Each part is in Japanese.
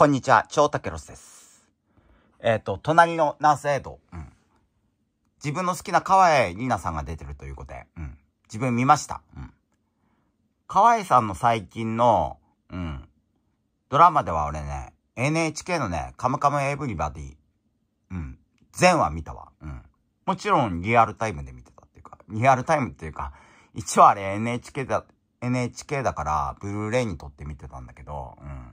こんにちは、超竹ロスです。えっ、ー、と、隣のナースエイド、うん。自分の好きな川合里奈さんが出てるということで、うん。自分見ました。うん。川江さんの最近の、うん。ドラマでは俺ね、NHK のね、カムカムエブリバディ、うん。全話見たわ。うん。もちろんリアルタイムで見てたっていうか、リアルタイムっていうか、一応あれ NHK だ、NHK だから、ブルーレイに撮って見てたんだけど、うん。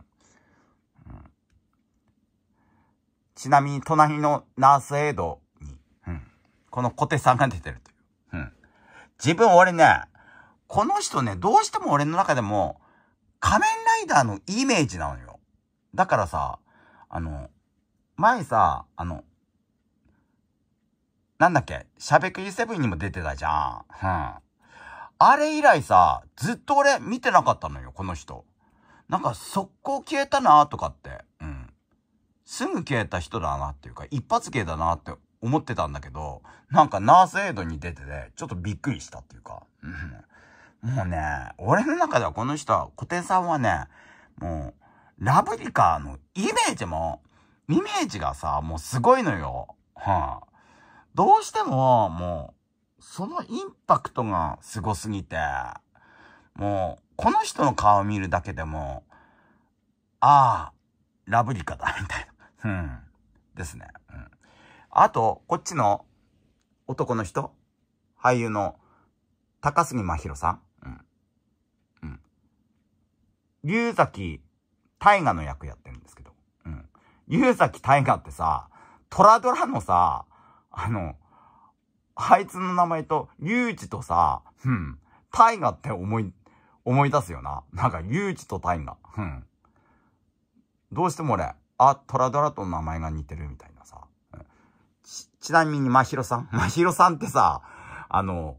ちなみに隣のナースエイドに、うん、この小手さんが出てるという。うん、自分俺ね、この人ね、どうしても俺の中でも、仮面ライダーのイメージなのよ。だからさ、あの、前さ、あの、なんだっけ、しゃべくりセブンにも出てたじゃん。うん。あれ以来さ、ずっと俺見てなかったのよ、この人。なんか速攻消えたなとかってすぐ消えた人だなっていうか、一発芸だなって思ってたんだけど、なんかナースエイドに出てて、ちょっとびっくりしたっていうか、うん、もうね、俺の中ではこの人は、古典さんはね、もう、ラブリカーのイメージも、イメージがさ、もうすごいのよ。はあ、どうしても、もう、そのインパクトがすごすぎて、もう、この人の顔見るだけでも、ああ、ラブリカだ、みたいな。うん。ですね。うん。あと、こっちの男の人俳優の高杉真宙さんうん。うん。龍崎大河の役やってるんですけど。うん。龍崎大河ってさ、トラドラのさ、あの、あいつの名前と、龍二とさ、うん、大河って思い、思い出すよな。なんか、龍二と大河。うん。どうしても俺、あ、トラドラと名前が似てるみたいなさ。ち、ちなみに、まひろさん。まひろさんってさ、あの、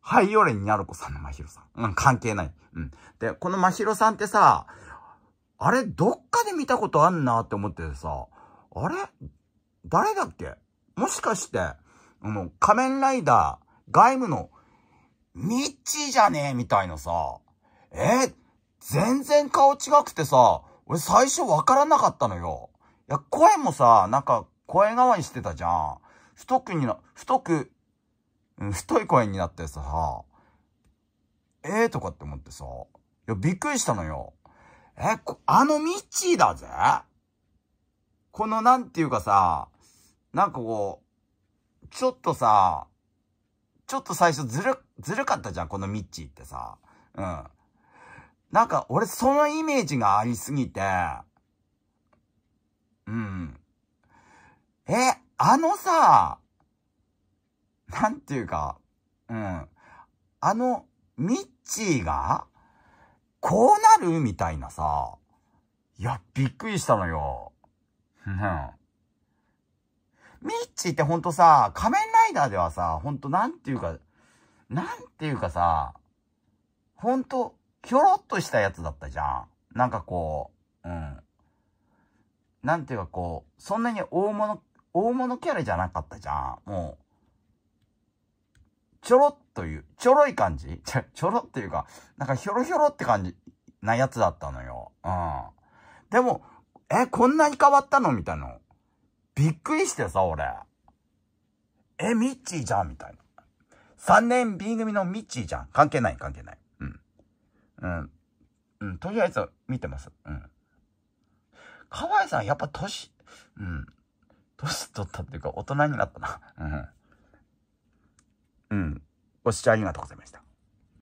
ハイオレになる子さんのまひろさん。うん、関係ない。うん。で、このまひろさんってさ、あれ、どっかで見たことあんなって思っててさ、あれ誰だっけもしかして、あの、仮面ライダー、外務の、ミッチーじゃねえみたいなさ、えー、全然顔違くてさ、俺最初わからなかったのよ。いや、声もさ、なんか、声変わりしてたじゃん。太くにな、太く、うん、太い声になってさ、ええー、とかって思ってさ、いや、びっくりしたのよ。え、あのミッチーだぜこのなんていうかさ、なんかこう、ちょっとさ、ちょっと最初ずる、ずるかったじゃん、このミッチーってさ。うん。なんか俺そのイメージがありすぎて、うん。え、あのさ、なんていうか、うん。あの、ミッチーが、こうなるみたいなさ、いや、びっくりしたのよ。うん。ミッチーってほんとさ、仮面ライダーではさ、ほんとなんていうか、なんていうかさ、ほんと、ひょろっとしたやつだったじゃん。なんかこう、うん。なんていうかこう、そんなに大物、大物キャラじゃなかったじゃん。もう、ちょろっという、ちょろい感じ ちょ、ちょろっていうか、なんかひょろひょろって感じなやつだったのよ。うん。でも、え、こんなに変わったのみたいな。びっくりしてさ、俺。え、ミッチーじゃんみたいな。3年 B 組のミッチーじゃん。関係ない、関係ない。うん。うん、とりあえず見てます。うん。河合さん、やっぱ年、うん。年取ったっていうか、大人になったな。うん。うん。ご視聴ありがとうございました。